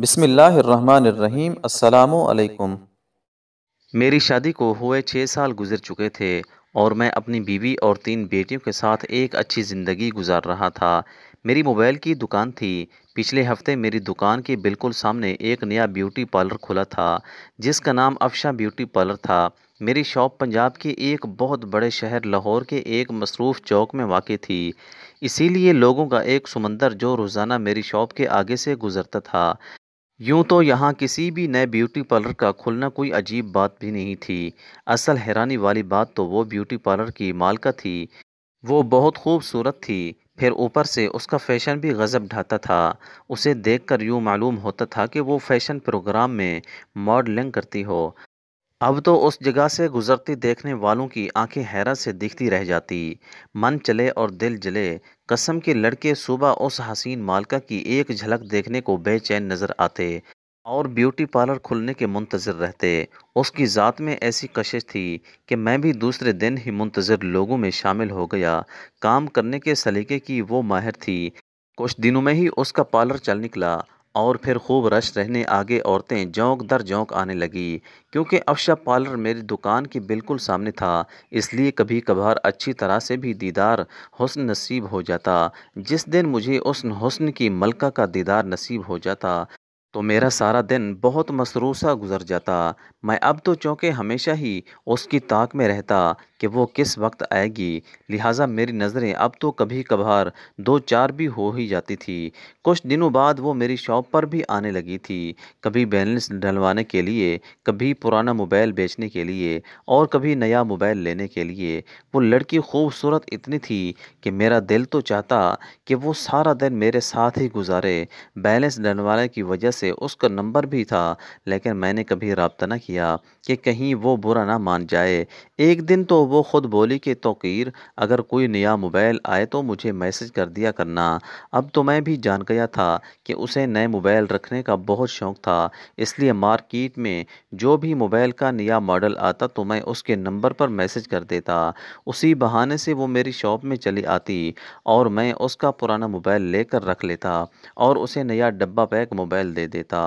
बिसमीम् अल्लाम मेरी शादी को हुए छः साल गुजर चुके थे और मैं अपनी बीवी और तीन बेटियों के साथ एक अच्छी ज़िंदगी गुजार रहा था मेरी मोबाइल की दुकान थी पिछले हफ्ते मेरी दुकान के बिल्कुल सामने एक नया ब्यूटी पार्लर खुला था जिसका नाम अफशा ब्यूटी पार्लर था मेरी शॉप पंजाब के एक बहुत बड़े शहर लाहौर के एक मसरूफ़ चौक में वाक़ थी इसीलिए लोगों का एक समंदर जो रोज़ाना मेरी शॉप के आगे से गुज़रता था यूं तो यहाँ किसी भी नए ब्यूटी पार्लर का खुलना कोई अजीब बात भी नहीं थी असल हैरानी वाली बात तो वो ब्यूटी पार्लर की मालका थी वो बहुत खूबसूरत थी फिर ऊपर से उसका फ़ैशन भी गज़ब ढाता था उसे देखकर यूं मालूम होता था कि वो फ़ैशन प्रोग्राम में मॉडलिंग करती हो अब तो उस जगह से गुजरती देखने वालों की आंखें हैरत से दिखती रह जाती मन चले और दिल जले कसम के लड़के सुबह उस हसीन मालका की एक झलक देखने को बेचैन नज़र आते और ब्यूटी पार्लर खुलने के मुंतज़र रहते उसकी ज़ात में ऐसी कशिश थी कि मैं भी दूसरे दिन ही मुंतज़र लोगों में शामिल हो गया काम करने के सलीके की वो माहिर थी कुछ दिनों में ही उसका पार्लर चल निकला और फिर खूब रश रहने आगे औरतें जौंक दर जौक आने लगी क्योंकि अफशा पार्लर मेरी दुकान के बिल्कुल सामने था इसलिए कभी कभार अच्छी तरह से भी दीदार हुस्न नसीब हो जाता जिस दिन मुझे उस हुस्न की मलका का दीदार नसीब हो जाता तो मेरा सारा दिन बहुत मसरूसा गुजर जाता मैं अब तो चौंके हमेशा ही उसकी ताक में रहता कि वो किस वक्त आएगी लिहाजा मेरी नज़रें अब तो कभी कभार दो चार भी हो ही जाती थी कुछ दिनों बाद वो मेरी शॉप पर भी आने लगी थी कभी बैलेंस डलवाने के लिए कभी पुराना मोबाइल बेचने के लिए और कभी नया मोबाइल लेने के लिए वो लड़की खूबसूरत इतनी थी कि मेरा दिल तो चाहता कि वो सारा दिन मेरे साथ ही गुजारे बैलेंस डलवाने की वजह से उसका नंबर भी था लेकिन मैंने कभी रबता ना किया कि कहीं वो बुरा ना मान जाए एक दिन तो वो ख़ुद बोली कि तोकीर अगर कोई नया मोबाइल आए तो मुझे मैसेज कर दिया करना अब तो मैं भी जान गया था कि उसे नए मोबाइल रखने का बहुत शौक़ था इसलिए मार्केट में जो भी मोबाइल का नया मॉडल आता तो मैं उसके नंबर पर मैसेज कर देता उसी बहाने से वो मेरी शॉप में चली आती और मैं उसका पुराना मोबाइल लेकर रख लेता और उसे नया डब्बा पैक मोबाइल दे देता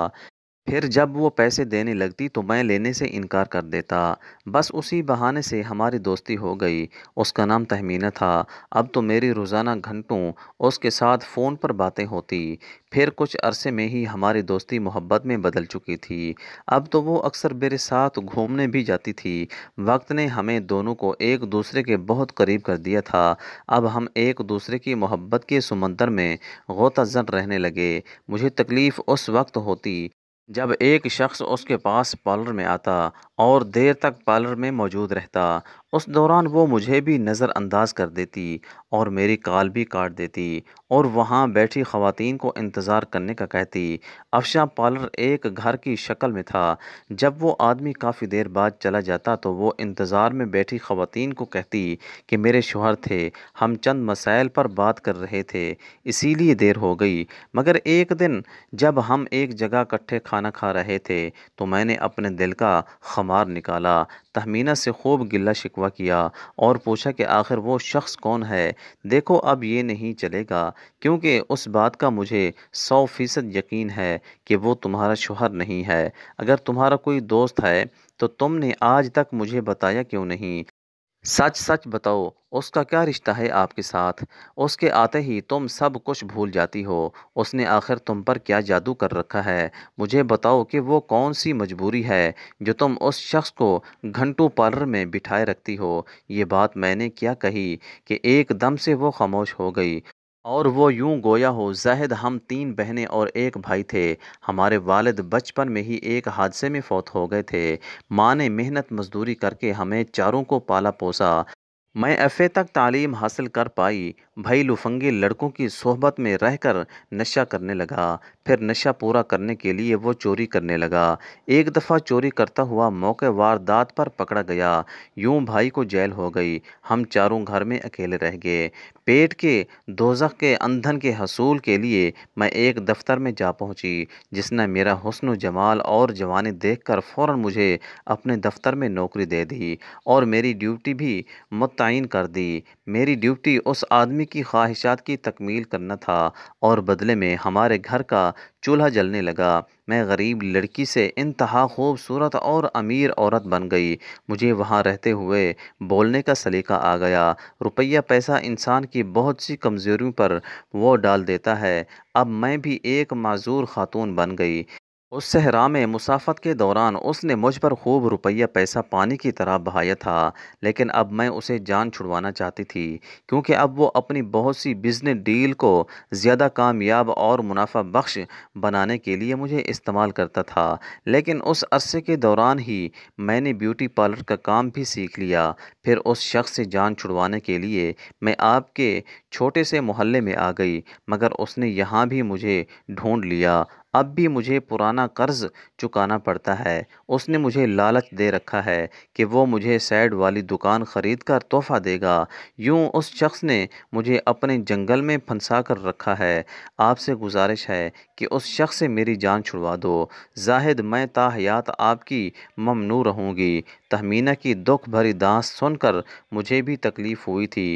फिर जब वो पैसे देने लगती तो मैं लेने से इनकार कर देता बस उसी बहाने से हमारी दोस्ती हो गई उसका नाम तहमीना था अब तो मेरी रोज़ाना घंटों उसके साथ फ़ोन पर बातें होती फिर कुछ अरसे में ही हमारी दोस्ती मोहब्बत में बदल चुकी थी अब तो वो अक्सर मेरे साथ घूमने भी जाती थी वक्त ने हमें दोनों को एक दूसरे के बहुत करीब कर दिया था अब हम एक दूसरे की मोहब्बत के समंदर में गोताजन रहने लगे मुझे तकलीफ़ उस वक्त होती जब एक शख्स उसके पास पार्लर में आता और देर तक पार्लर में मौजूद रहता उस दौरान वो मुझे भी नज़रअंदाज कर देती और मेरी कॉल भी काट देती और वहाँ बैठी ख़वातीन को इंतज़ार करने का कहती अफशा पार्लर एक घर की शक्ल में था जब वो आदमी काफ़ी देर बाद चला जाता तो वो इंतज़ार में बैठी ख़वातीन को कहती कि मेरे शोहर थे हम चंद मसाइल पर बात कर रहे थे इसीलिए देर हो गई मगर एक दिन जब हम एक जगह इकट्ठे खाना खा रहे थे तो मैंने अपने दिल का खमार निकाला तहमीना से खूब गिला शिक शिकवा किया और पूछा कि आखिर वो शख्स कौन है देखो अब ये नहीं चलेगा क्योंकि उस बात का मुझे सौ फ़ीसद यकीन है कि वो तुम्हारा शोहर नहीं है अगर तुम्हारा कोई दोस्त है तो तुमने आज तक मुझे बताया क्यों नहीं सच सच बताओ उसका क्या रिश्ता है आपके साथ उसके आते ही तुम सब कुछ भूल जाती हो उसने आखिर तुम पर क्या जादू कर रखा है मुझे बताओ कि वो कौन सी मजबूरी है जो तुम उस शख्स को घंटों पार्लर में बिठाए रखती हो ये बात मैंने क्या कही कि एकदम से वो खामोश हो गई और वो यूं गोया हो जाहिद हम तीन बहनें और एक भाई थे हमारे वालिद बचपन में ही एक हादसे में फौत हो गए थे माँ ने मेहनत मजदूरी करके हमें चारों को पाला पोसा मैं एफ़ तक तालीम हासिल कर पाई भई लुफंगे लड़कों की सोहबत में रहकर नशा करने लगा फिर नशा पूरा करने के लिए वो चोरी करने लगा एक दफ़ा चोरी करता हुआ मौके वारदात पर पकड़ा गया यूं भाई को जेल हो गई हम चारों घर में अकेले रह गए पेट के दोजख के अंधन के हसूल के लिए मैं एक दफ्तर में जा पहुंची जिसने मेरा हसन जमाल और जवानी देख कर फ़ौर मुझे अपने दफ्तर में नौकरी दे दी और मेरी ड्यूटी भी मुत साइन कर दी मेरी ड्यूटी उस आदमी की ख्वाहिशात की तकमील करना था और बदले में हमारे घर का चूल्हा जलने लगा मैं गरीब लड़की से इंतहा खूबसूरत और अमीर औरत बन गई मुझे वहाँ रहते हुए बोलने का सलीका आ गया रुपया पैसा इंसान की बहुत सी कमज़ोरियों पर वो डाल देता है अब मैं भी एक माजूर खातून बन गई उस सहरा में मुसाफत के दौरान उसने मुझ पर खूब रुपया पैसा पानी की तरह बहाया था लेकिन अब मैं उसे जान छुड़वाना चाहती थी क्योंकि अब वो अपनी बहुत सी बिजनेस डील को ज़्यादा कामयाब और मुनाफा बख्श बनाने के लिए मुझे इस्तेमाल करता था लेकिन उस अरसे के दौरान ही मैंने ब्यूटी पार्लर का काम भी सीख लिया फिर उस शख्स से जान छुड़वाने के लिए मैं आपके छोटे से मोहल्ले में आ गई मगर उसने यहाँ भी मुझे ढूँढ लिया अब भी मुझे पुराना कर्ज चुकाना पड़ता है उसने मुझे लालच दे रखा है कि वो मुझे सैड वाली दुकान खरीद कर तोहफ़ा देगा यूँ उस शख्स ने मुझे अपने जंगल में फंसा कर रखा है आपसे गुजारिश है कि उस शख्स से मेरी जान छुड़वा दो जाहिद मैं ताहयात आपकी ममनू रहूँगी तहमीना की दुख भरी दाँत सुनकर मुझे भी तकलीफ़ हुई थी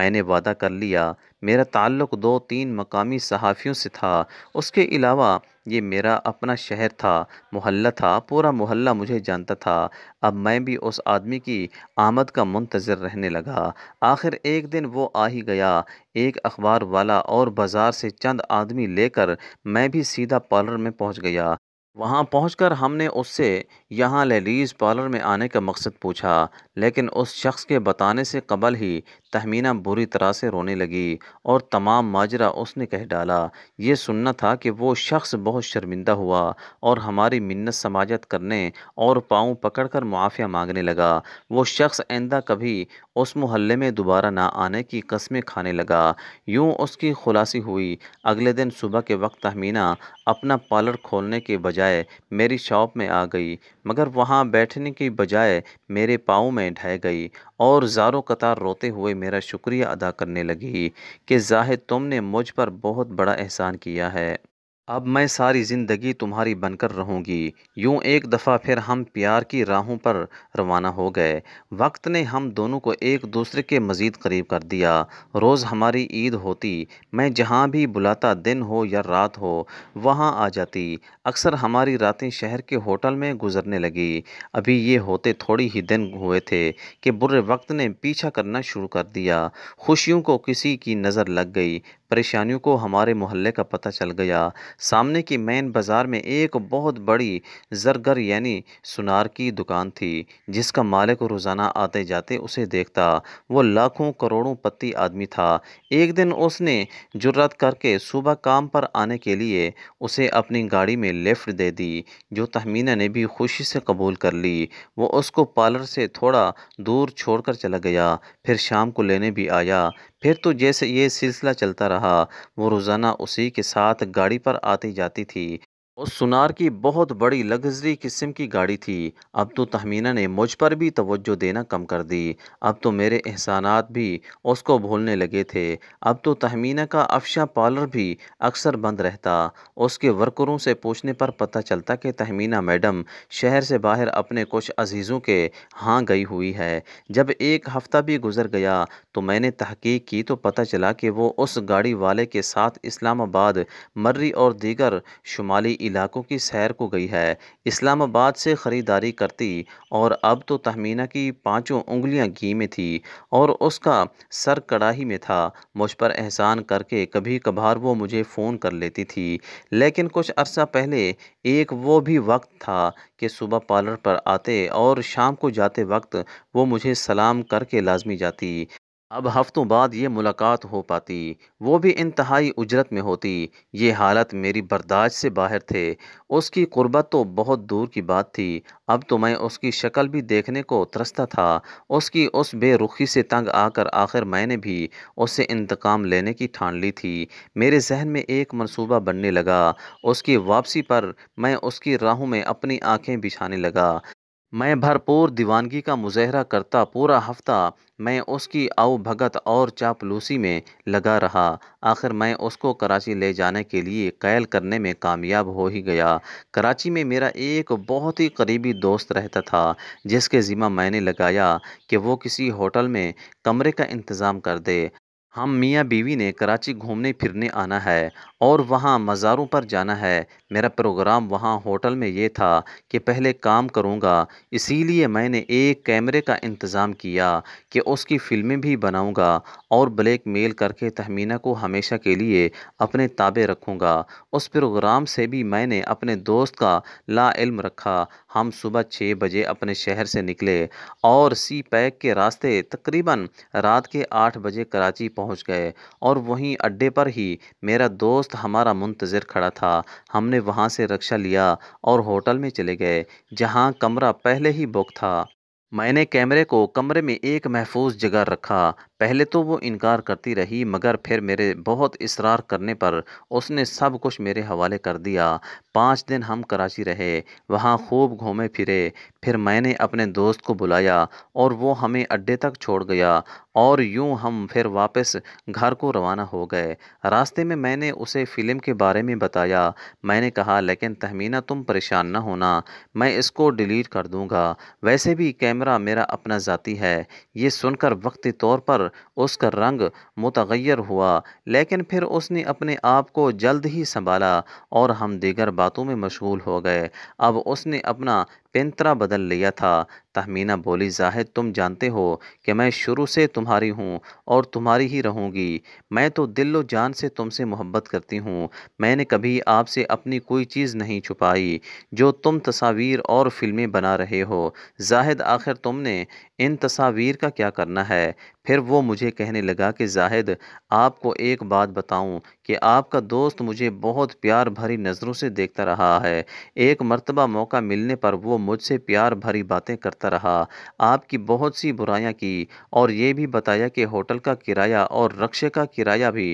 मैंने वादा कर लिया मेरा ताल्लुक़ दो तीन मकामी सहाफ़ियों से था उसके अलावा ये मेरा अपना शहर था मोहल्ला था पूरा मोहल्ला मुझे जानता था अब मैं भी उस आदमी की आमद का मुंतज़र रहने लगा आखिर एक दिन वो आ ही गया एक अखबार वाला और बाज़ार से चंद आदमी लेकर मैं भी सीधा पार्लर में पहुँच गया वहाँ कर हमने उससे यहाँ लेडीज़ पार्लर में आने का मकसद पूछा लेकिन उस शख्स के बताने से कबल ही तहमीना बुरी तरह से रोने लगी और तमाम माजरा उसने कह डाला ये सुनना था कि वो शख्स बहुत शर्मिंदा हुआ और हमारी मिन्नत समाजत करने और पाँव पकड़कर मुआफिया मांगने लगा वो शख्स आइंदा कभी उस मोहल्ले में दोबारा ना आने की कस्में खाने लगा यूं उसकी खुलासी हुई अगले दिन सुबह के वक्त तहमीना अपना पार्लर खोलने के बजाय मेरी शॉप में आ गई मगर वहाँ बैठने की बजाय मेरे पाँव में ढह गई और जारो कतार रोते हुए मेरा शुक्रिया अदा करने लगी कि जाहिर तुमने मुझ पर बहुत बड़ा एहसान किया है अब मैं सारी ज़िंदगी तुम्हारी बनकर रहूँगी यूं एक दफ़ा फिर हम प्यार की राहों पर रवाना हो गए वक्त ने हम दोनों को एक दूसरे के मज़ीद करीब कर दिया रोज़ हमारी ईद होती मैं जहां भी बुलाता दिन हो या रात हो वहां आ जाती अक्सर हमारी रातें शहर के होटल में गुजरने लगी अभी ये होते थोड़ी ही दिन हुए थे कि बुरे वक्त ने पीछा करना शुरू कर दिया खुशियों को किसी की नज़र लग गई परेशानियों को हमारे मोहल्ले का पता चल गया सामने की मेन बाज़ार में एक बहुत बड़ी जरगर यानी सुनार की दुकान थी जिसका मालिक रोज़ाना आते जाते उसे देखता वो लाखों करोड़ों पत्ती आदमी था एक दिन उसने जुर्रत करके सुबह काम पर आने के लिए उसे अपनी गाड़ी में लिफ्ट दे दी जो तहमीना ने भी खुशी से कबूल कर ली वो उसको पार्लर से थोड़ा दूर छोड़कर चला गया फिर शाम को लेने भी आया फिर तो जैसे ये सिलसिला चलता रहा वो रोज़ाना उसी के साथ गाड़ी पर आती जाती थी और सुनार की बहुत बड़ी लग्जरी किस्म की गाड़ी थी अब तो तहमीना ने मुझ पर भी तवज्जो देना कम कर दी अब तो मेरे एहसानात भी उसको भूलने लगे थे अब तो तहमीना का अफशा पार्लर भी अक्सर बंद रहता उसके वर्करों से पूछने पर पता चलता कि तहमीना मैडम शहर से बाहर अपने कुछ अजीज़ों के हाँ गई हुई है जब एक हफ़्ता भी गुजर गया तो मैंने तहकीक की तो पता चला कि वो उस गाड़ी वाले के साथ इस्लामाबाद मर्री और दीगर शुमाली इलाकों की सैर को गई है इस्लामाबाद से ख़रीदारी करती और अब तो तहमीना की पांचों उंगलियां घी में थी और उसका सर कड़ाही में था मुझ पर एहसान करके कभी कभार वो मुझे फ़ोन कर लेती थी लेकिन कुछ अरसा पहले एक वो भी वक्त था कि सुबह पार्लर पर आते और शाम को जाते वक्त वो मुझे सलाम करके लाजमी जाती अब हफ्तों बाद ये मुलाकात हो पाती वो भी इंतहाई उजरत में होती ये हालत मेरी बर्दाश्त से बाहर थे उसकी कुर्बत तो बहुत दूर की बात थी अब तो मैं उसकी शक्ल भी देखने को तरसता था उसकी उस बेरुखी से तंग आकर आखिर मैंने भी उससे इंतकाम लेने की ठान ली थी मेरे जहन में एक मनसूबा बनने लगा उसकी वापसी पर मैं उसकी राहों में अपनी आँखें बिछाने लगा मैं भरपूर दीवानगी का मुजाहरा करता पूरा हफ्ता मैं उसकी आओ भगत और चापलूसी में लगा रहा आखिर मैं उसको कराची ले जाने के लिए कैल करने में कामयाब हो ही गया कराची में मेरा एक बहुत ही करीबी दोस्त रहता था जिसके ज़िम्मा मैंने लगाया कि वो किसी होटल में कमरे का इंतज़ाम कर दे हम मियाँ बीवी ने कराची घूमने फिरने आना है और वहाँ मज़ारों पर जाना है मेरा प्रोग्राम वहाँ होटल में ये था कि पहले काम करूँगा इसीलिए मैंने एक कैमरे का इंतज़ाम किया कि उसकी फ़िल्में भी बनाऊँगा और ब्लैक मेल करके तहमीना को हमेशा के लिए अपने ताबे रखूँगा उस प्रोग्राम से भी मैंने अपने दोस्त का इल्म रखा हम सुबह छः बजे अपने शहर से निकले और सी पैक के रास्ते तकरीबन रात के आठ बजे कराची पहुँच गए और वहीं अड्डे पर ही मेरा दोस्त दोस्त हमारा मुंतज़र खड़ा था हमने वहाँ से रक्षा लिया और होटल में चले गए जहाँ कमरा पहले ही बुक था मैंने कैमरे को कमरे में एक महफूज जगह रखा पहले तो वो इनकार करती रही मगर फिर मेरे बहुत इसरार करने पर उसने सब कुछ मेरे हवाले कर दिया पाँच दिन हम कराची रहे वहाँ खूब घूमे फिरे फिर मैंने अपने दोस्त को बुलाया और वो हमें अड्डे तक छोड़ गया और यूं हम फिर वापस घर को रवाना हो गए रास्ते में मैंने उसे फ़िल्म के बारे में बताया मैंने कहा लेकिन तहमीना तुम परेशान ना होना मैं इसको डिलीट कर दूँगा वैसे भी कैमरा मेरा अपना ज़ाती है ये सुनकर वक्ती तौर पर उसका रंग मुतगैर हुआ लेकिन फिर उसने अपने आप को जल्द ही संभाला और हम दीगर बातों में मशगूल हो गए अब उसने अपना पेंतरा बदल लिया था तहमीना बोली जाहिद तुम जानते हो कि मैं शुरू से तुम्हारी हूँ और तुम्हारी ही रहूँगी मैं तो दिल जान से तुमसे मोहब्बत करती हूँ मैंने कभी आपसे अपनी कोई चीज़ नहीं छुपाई जो तुम तस्वीर और फिल्में बना रहे हो जाहिद आखिर तुमने इन तस्वीर का क्या करना है फिर वो मुझे कहने लगा कि जाहिद आपको एक बात बताऊं कि आपका दोस्त मुझे बहुत प्यार भरी नज़रों से देखता रहा है एक मरतबा मौका मिलने पर वो मुझसे प्यार भरी बातें करता रहा आपकी बहुत सी बुराइयां की और ये भी बताया कि होटल का किराया और रक्षे का किराया भी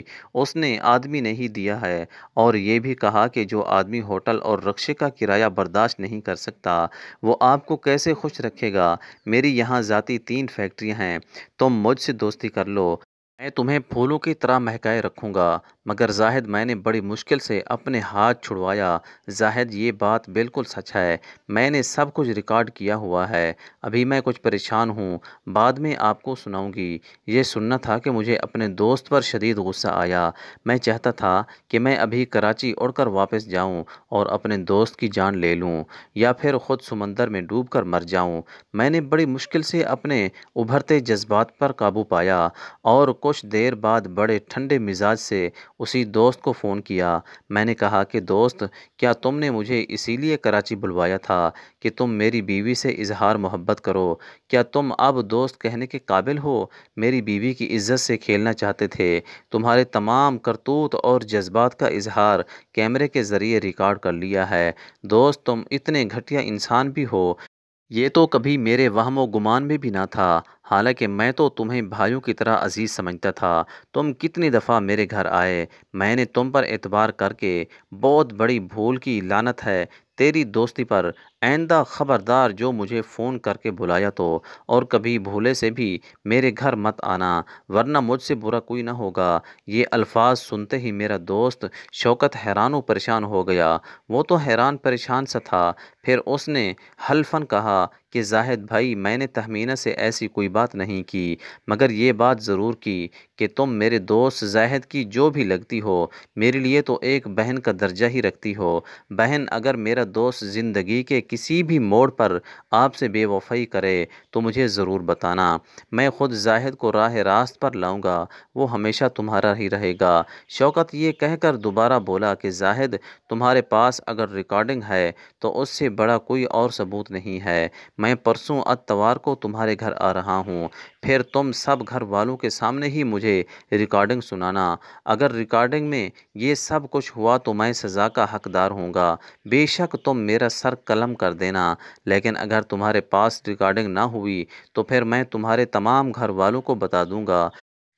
उसने आदमी ने ही दिया है और ये भी कहा कि जो आदमी होटल और रक्षे का किराया बर्दाश्त नहीं कर सकता वो आपको कैसे खुश रखेगा मेरी यहाँ ज़ाती तीन फैक्ट्रियाँ हैं तुम तो मुझसे दोस्ती कर लो मैं तुम्हें फूलों की तरह महकाए रखूँगा मगर जाहिद मैंने बड़ी मुश्किल से अपने हाथ छुड़वाया जाहिद ये बात बिल्कुल सच है मैंने सब कुछ रिकॉर्ड किया हुआ है अभी मैं कुछ परेशान हूँ बाद में आपको सुनाऊँगी ये सुनना था कि मुझे अपने दोस्त पर शदीद गुस्सा आया मैं चाहता था कि मैं अभी कराची उड़ कर वापस जाऊँ और अपने दोस्त की जान ले लूँ या फिर ख़ुद समंदर में डूब कर मर जाऊँ मैंने बड़ी मुश्किल से अपने उभरते जज्बात पर काबू पाया और कुछ देर बाद बड़े ठंडे मिजाज से उसी दोस्त को फ़ोन किया मैंने कहा कि दोस्त क्या तुमने मुझे इसीलिए कराची बुलवाया था कि तुम मेरी बीवी से इजहार मोहब्बत करो क्या तुम अब दोस्त कहने के काबिल हो मेरी बीवी की इज़्ज़त से खेलना चाहते थे तुम्हारे तमाम करतूत और जज्बात का इजहार कैमरे के ज़रिए रिकॉर्ड कर लिया है दोस्त तुम इतने घटिया इंसान भी हो ये तो कभी मेरे वहम व गुमान में भी ना था हालांकि मैं तो तुम्हें भाइयों की तरह अजीज़ समझता था तुम कितनी दफ़ा मेरे घर आए मैंने तुम पर एतबार करके बहुत बड़ी भूल की लानत है तेरी दोस्ती पर आइंदा ख़बरदार जो मुझे फ़ोन करके बुलाया तो और कभी भूले से भी मेरे घर मत आना वरना मुझसे बुरा कोई ना होगा ये अल्फाज सुनते ही मेरा दोस्त शौकत हैरान व परेशान हो गया वो तो हैरान परेशान सा था फिर उसने हल्फन कहा कि जाहिद भाई मैंने तहमीना से ऐसी कोई बात नहीं की मगर ये बात ज़रूर की कि तुम मेरे दोस्त जाहिद की जो भी लगती हो मेरे लिए तो एक बहन का दर्जा ही रखती हो बहन अगर मेरा दोस्त ज़िंदगी के किसी भी मोड़ पर आपसे बेवफाई करे तो मुझे ज़रूर बताना मैं ख़ुद जाहिद को राह रास्त पर लाऊंगा वो हमेशा तुम्हारा ही रहेगा शौकत ये कहकर दोबारा बोला कि जाहिद तुम्हारे पास अगर रिकॉर्डिंग है तो उससे बड़ा कोई और सबूत नहीं है मैं परसों अतवार को तुम्हारे घर आ रहा हूँ फिर तुम सब घर वालों के सामने ही मुझे रिकॉर्डिंग सुनाना अगर रिकॉर्डिंग में ये सब कुछ हुआ तो मैं सज़ा का हकदार होऊंगा बेशक तुम मेरा सर कलम कर देना लेकिन अगर तुम्हारे पास रिकॉर्डिंग ना हुई तो फिर मैं तुम्हारे तमाम घर वालों को बता दूँगा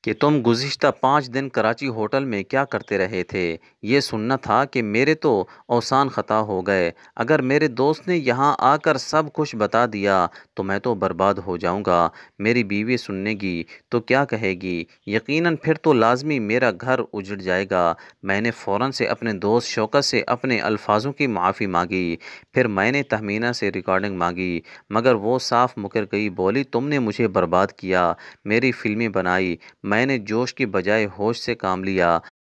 कि तुम गुज्त पाँच दिन कराची होटल में क्या करते रहे थे ये सुनना था कि मेरे तो औसान ख़ता हो गए अगर मेरे दोस्त ने यहाँ आकर सब कुछ बता दिया तो मैं तो बर्बाद हो जाऊँगा मेरी बीवी सुननेगी तो क्या कहेगी यकीनन फिर तो लाजमी मेरा घर उजड़ जाएगा मैंने फ़ौर से अपने दोस्त शौकत से अपने अल्फाजों की माफ़ी मांगी फिर मैंने तहमीना से रिकॉर्डिंग मांगी मगर वो साफ मुकर गई बोली तुमने मुझे बर्बाद किया मेरी फिल्में बनाई मैं मैंने जोश की बजाय होश से काम लिया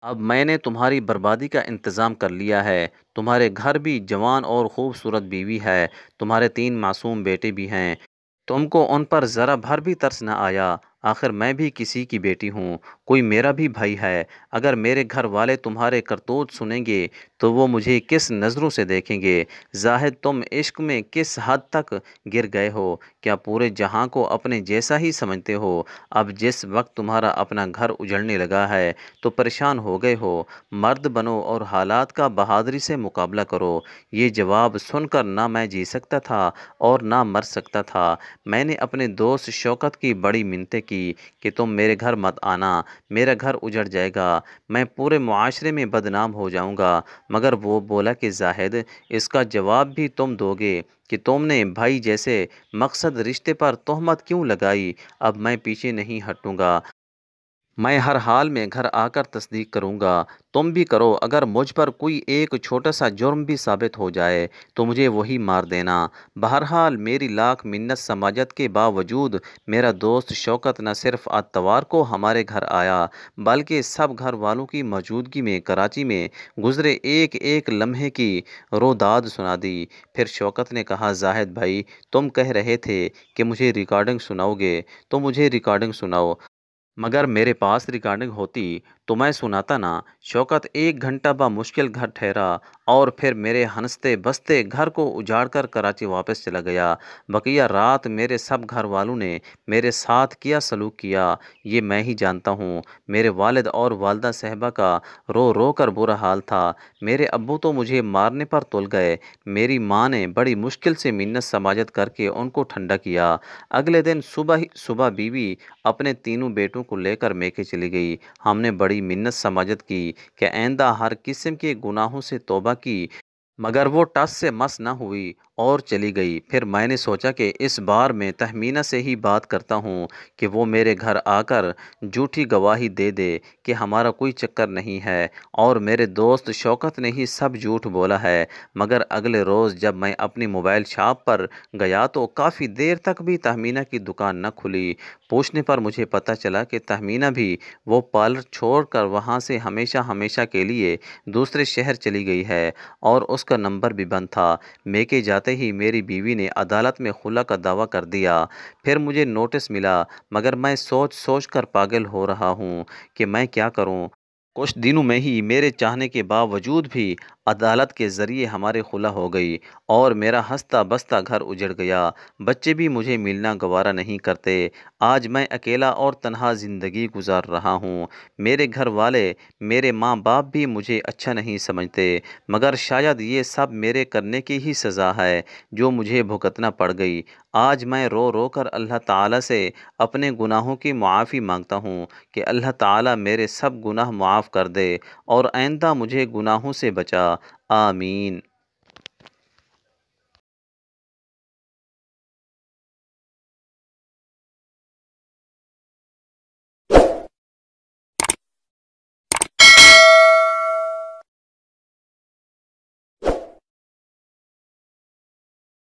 अब मैंने तुम्हारी बर्बादी का इंतज़ाम कर लिया है तुम्हारे घर भी जवान और ख़ूबसूरत बीवी है तुम्हारे तीन मासूम बेटे भी हैं तुमको उन पर ज़रा भर भी तरस न आया आखिर मैं भी किसी की बेटी हूँ कोई मेरा भी भाई है अगर मेरे घर वाले तुम्हारे करतूत सुनेंगे तो वो मुझे किस नज़रों से देखेंगे जाहिद तुम इश्क में किस हद तक गिर गए हो क्या पूरे जहां को अपने जैसा ही समझते हो अब जिस वक्त तुम्हारा अपना घर उजड़ने लगा है तो परेशान हो गए हो मर्द बनो और हालात का बहादुरी से मुकाबला करो ये जवाब सुनकर ना मैं जी सकता था और ना मर सकता था मैंने अपने दोस्त शौकत की बड़ी मिनतें की कि तुम मेरे घर मत आना मेरा घर उजड़ जाएगा मैं पूरे माशरे में बदनाम हो जाऊँगा मगर वो बोला कि जाहिद इसका जवाब भी तुम दोगे कि तुमने भाई जैसे मकसद रिश्ते पर तोहमत क्यों लगाई अब मैं पीछे नहीं हटूँगा मैं हर हाल में घर आकर तस्दीक करूँगा तुम भी करो अगर मुझ पर कोई एक छोटा सा जुर्म भी साबित हो जाए तो मुझे वही मार देना बहरहाल मेरी लाख मिन्नत समाजत के बावजूद मेरा दोस्त शौकत न सिर्फ आतवार को हमारे घर आया बल्कि सब घर वालों की मौजूदगी में कराची में गुजरे एक एक लम्हे की रोदाद सुना दी फिर शौकत ने कहा जाहिद भाई तुम कह रहे थे कि मुझे रिकॉर्डिंग सुनाओगे तो मुझे रिकॉर्डिंग सुनाओ मगर मेरे पास रिकॉर्डिंग होती तो मैं सुनाता ना शौकत एक घंटा बा मुश्किल घर ठहरा और फिर मेरे हंसते बसते घर को उजाड़ कर कराची वापस चला गया बकिया रात मेरे सब घर वालों ने मेरे साथ किया सलूक किया ये मैं ही जानता हूँ मेरे वालिद और वालदा साहबा का रो रो कर बुरा हाल था मेरे अबू तो मुझे मारने पर तुल गए मेरी माँ ने बड़ी मुश्किल से मिन्नत समाजत करके उनको ठंडा किया अगले दिन सुबह ही सुबह बीवी अपने तीनों बेटों को लेकर मेके चली गई हमने बड़ी बड़ी मिन्नत समाजत की कि आइंदा हर किस्म के गुनाहों से तोबा की मगर वो टस से मस न हुई और चली गई फिर मैंने सोचा कि इस बार मैं तहमीना से ही बात करता हूँ कि वो मेरे घर आकर झूठी गवाही दे दे कि हमारा कोई चक्कर नहीं है और मेरे दोस्त शौकत ने ही सब झूठ बोला है मगर अगले रोज़ जब मैं अपनी मोबाइल शॉप पर गया तो काफ़ी देर तक भी तहमीना की दुकान न खुली पूछने पर मुझे पता चला कि तहमीना भी वो पार्लर छोड़ कर वहाँ से हमेशा हमेशा के लिए दूसरे शहर चली गई है और उसका नंबर भी बंद था मेके जाते आते ही मेरी बीवी ने अदालत में खुला का दावा कर दिया फिर मुझे नोटिस मिला मगर मैं सोच सोच कर पागल हो रहा हूँ कि मैं क्या करूँ कुछ दिनों में ही मेरे चाहने के बावजूद भी अदालत के ज़रिए हमारे खुला हो गई और मेरा हंसता बसता घर उजड़ गया बच्चे भी मुझे मिलना गवारा नहीं करते आज मैं अकेला और तनहा ज़िंदगी गुजार रहा हूँ मेरे घर वाले मेरे माँ बाप भी मुझे अच्छा नहीं समझते मगर शायद ये सब मेरे करने की ही सज़ा है जो मुझे भुगतना पड़ गई आज मैं रो रो कर अल्लाह ताला से अपने गुनाहों की मुआफ़ी मांगता हूँ कि अल्लाह ताला मेरे सब गुनाह मुआफ़ कर दे और आइंदा मुझे गुनाहों से बचा ஆமீன்